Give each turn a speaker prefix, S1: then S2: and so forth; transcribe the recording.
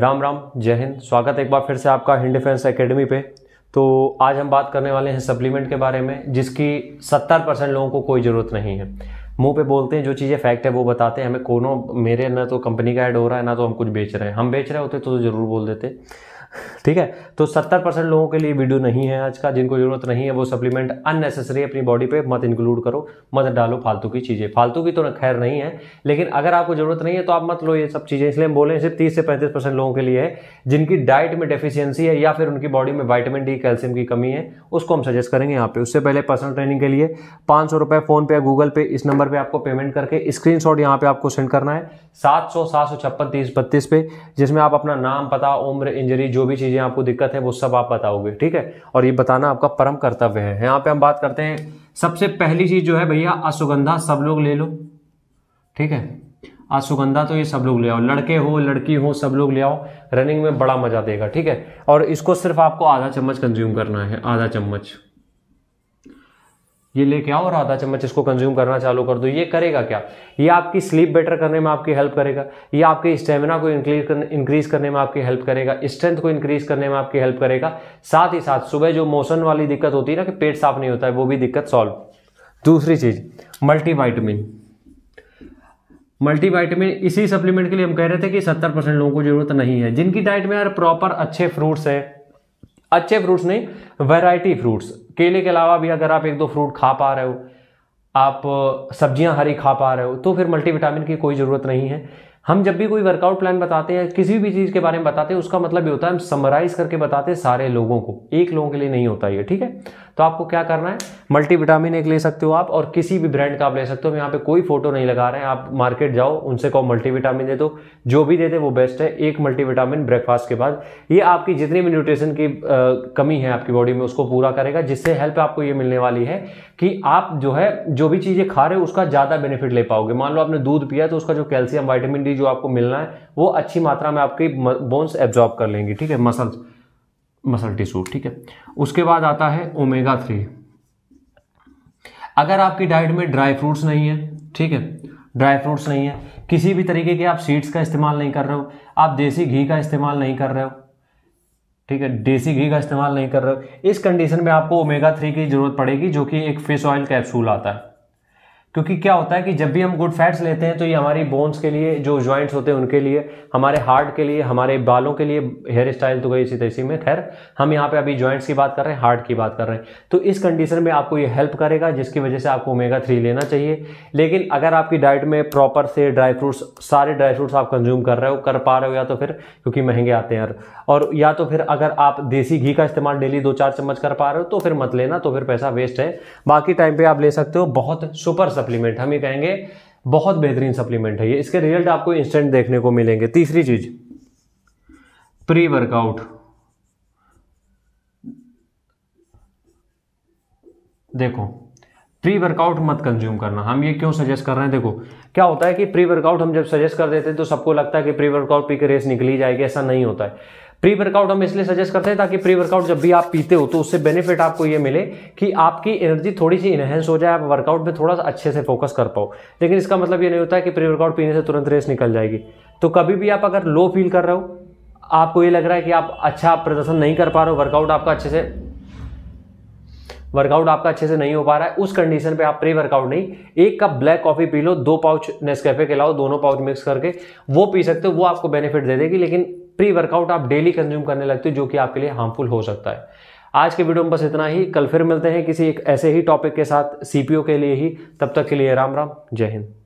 S1: राम राम जय हिंद स्वागत एक बार फिर से आपका हिंद डिफेंस एकेडमी पे तो आज हम बात करने वाले हैं सप्लीमेंट के बारे में जिसकी 70 परसेंट लोगों को कोई ज़रूरत नहीं है मुंह पे बोलते हैं जो चीज़ें फैक्ट है वो बताते हैं हमें कोनो मेरे ना तो कंपनी का ऐड हो रहा है ना तो हम कुछ बेच रहे हैं हम बेच रहे होते तो, तो ज़रूर बोल देते ठीक है तो 70 परसेंट लोगों के लिए वीडियो नहीं है आज का जिनको जरूरत नहीं है वो सप्लीमेंट अननेसेसरी अपनी बॉडी पे मत इंक्लूड करो मत डालो फालतू की चीज़ें फालतू की तो खैर नहीं है लेकिन अगर आपको जरूरत नहीं है तो आप मत लो ये सब चीज़ें इसलिए हम बोले सिर्फ तीस से पैंतीस परसेंट लोगों के लिए है जिनकी डाइट में डेफिशियंसी है या फिर उनकी बॉडी में वाइटामिन डी कैल्शियम की कमी है उसको हम सजेस्ट करेंगे यहाँ पे उससे पहले पर्सनल ट्रेनिंग के लिए पाँच सौ रुपये फ़ोनपे या गूगल पे इस नंबर पर आपको पेमेंट करके स्क्रीन शॉट यहाँ पे आपको सेंड करना है सात सौ सात सौ छप्पन तीस बत्तीस पे जिसमें आप अपना नाम पता उम्र इंजरी जो भी चीज़ें चीज़ें आपको दिक्कत है वो सब आप बताओगे ठीक है और ये बताना आपका परम कर्तव्य है यहाँ पे हम बात करते हैं सबसे पहली चीज़ जो है भैया असुगंधा सब लोग ले लो ठीक है असुगंधा तो ये सब लोग ले आओ लड़के हो लड़की हो सब लोग ले आओ रनिंग में बड़ा मजा देगा ठीक है और इसको सिर्फ आपको आधा चम्मच कंज्यूम करना है आधा चम्मच ये लेके आओ और आधा चम्मच इसको कंज्यूम करना चालू कर दो ये करेगा क्या ये आपकी स्लीप बेटर करने में आपकी हेल्प करेगा ये आपके स्टेमिना को इंक्रीज करने इंक्रीज करने में आपकी हेल्प करेगा स्ट्रेंथ को इंक्रीज करने में आपकी हेल्प करेगा साथ ही साथ सुबह जो मोशन वाली दिक्कत होती है ना कि पेट साफ नहीं होता है वो भी दिक्कत सॉल्व दूसरी चीज मल्टीवाइटमिन मल्टीवाइटमिन इसी सप्लीमेंट के लिए हम कह रहे थे कि 70 परसेंट लोगों को जरूरत नहीं है जिनकी डाइट में यार प्रॉपर अच्छे फ्रूट्स हैं अच्छे फ्रूट्स नहीं वैरायटी फ्रूट्स केले के अलावा भी अगर आप एक दो फ्रूट खा पा रहे हो आप सब्जियां हरी खा पा रहे हो तो फिर मल्टीविटामिन की कोई ज़रूरत नहीं है हम जब भी कोई वर्कआउट प्लान बताते हैं किसी भी चीज़ के बारे में बताते हैं उसका मतलब ये होता है हम समराइज करके बताते हैं सारे लोगों को एक लोगों के लिए नहीं होता ये ठीक है तो आपको क्या करना है मल्टीविटामिन एक ले सकते हो आप और किसी भी ब्रांड का आप ले सकते हो यहाँ पे कोई फोटो नहीं लगा रहे हैं आप मार्केट जाओ उनसे कहो मल्टीविटामिन दे दो जो भी दे दे वो बेस्ट है एक मल्टीविटामिन ब्रेकफास्ट के बाद ये आपकी जितनी भी न्यूट्रिशन की कमी है आपकी बॉडी में उसको पूरा करेगा जिससे हेल्प आपको ये मिलने वाली है कि आप जो है जो भी चीज़ें खा रहे हो उसका ज़्यादा बेनिफिट ले पाओगे मान लो आपने दूध पिया तो उसका जो कैल्शियम वाइटामिन डी जो आपको मिलना है वो अच्छी मात्रा में आपके बोन्स एब्जॉर्ब कर लेंगे ठीक है मसल मसल टिश्यू ठीक है उसके बाद आता है ओमेगा थ्री अगर आपकी डाइट में ड्राई फ्रूट्स नहीं है ठीक है ड्राई फ्रूट्स नहीं है किसी भी तरीके के आप सीड्स का इस्तेमाल नहीं कर रहे हो आप देसी घी का इस्तेमाल नहीं कर रहे हो ठीक है देसी घी का इस्तेमाल नहीं कर रहे हो इस कंडीशन में आपको ओमेगा थ्री की ज़रूरत पड़ेगी जो कि एक फिश ऑयल कैप्सूल आता है क्योंकि क्या होता है कि जब भी हम गुड फैट्स लेते हैं तो ये हमारी बोन्स के लिए जो ज्वाइंट्स होते हैं उनके लिए हमारे हार्ट के लिए हमारे बालों के लिए हेयर स्टाइल तो गई इसी तेजी में खैर हम यहाँ पे अभी ज्वाइंट्स की बात कर रहे हैं हार्ट की बात कर रहे हैं तो इस कंडीशन में आपको ये हेल्प करेगा जिसकी वजह से आपको ओमेगा थ्री लेना चाहिए लेकिन अगर आपकी डाइट में प्रॉपर से ड्राई फ्रूट्स सारे ड्राई फ्रूट्स आप कंज्यूम कर रहे हो कर पा रहे हो या तो फिर क्योंकि महंगे आते हैं और या तो फिर अगर आप देसी घी का इस्तेमाल डेली दो चार चम्मच कर पा रहे हो तो फिर मत लेना तो फिर पैसा वेस्ट है बाकी टाइम पर आप ले सकते हो बहुत सुपर सप्लीमेंट हम ये कहेंगे बहुत बेहतरीन सप्लीमेंट है ये इसके रिजल्ट आपको इंस्टेंट देखने को मिलेंगे तीसरी चीज प्री वर्कआउट देखो प्री वर्कआउट मत कंज्यूम करना हम ये क्यों सजेस्ट कर रहे हैं देखो क्या होता है कि प्री वर्कआउट हम जब सजेस्ट कर देते हैं तो सबको लगता है कि प्री वर्कआउट पी के रेस निकली जाएगी ऐसा नहीं होता है प्री वर्कआउट हम इसलिए सजेस्ट करते हैं ताकि प्री वर्कआउट जब भी आप पीते हो तो उससे बेनिफिट आपको ये मिले कि आपकी एनर्जी थोड़ी सी इनहेंस हो जाए आप वर्कआउट में थोड़ा सा अच्छे से फोकस कर पाओ लेकिन इसका मतलब ये नहीं होता है कि प्री वर्कआउट पीने से तुरंत रेस निकल जाएगी तो कभी भी आप अगर लो फील कर रहे हो आपको ये लग रहा है कि आप अच्छा प्रदर्शन नहीं कर पा रहे हो वर्कआउट आपका अच्छे से वर्कआउट आपका अच्छे से नहीं हो पा रहा है उस कंडीशन पे आप प्री वर्कआउट नहीं एक कप ब्लैक कॉफी पी लो दो पाउच नेस्कैफे के लाओ दोनों पाउच मिक्स करके वो पी सकते हो वो आपको बेनिफिट दे देगी लेकिन प्री वर्कआउट आप डेली कंज्यूम करने लगते हो जो कि आपके लिए हार्मफुल हो सकता है आज के वीडियो में बस इतना ही कल फिर मिलते हैं किसी एक ऐसे ही टॉपिक के साथ सीपीओ के लिए ही तब तक के लिए राम राम जय हिंद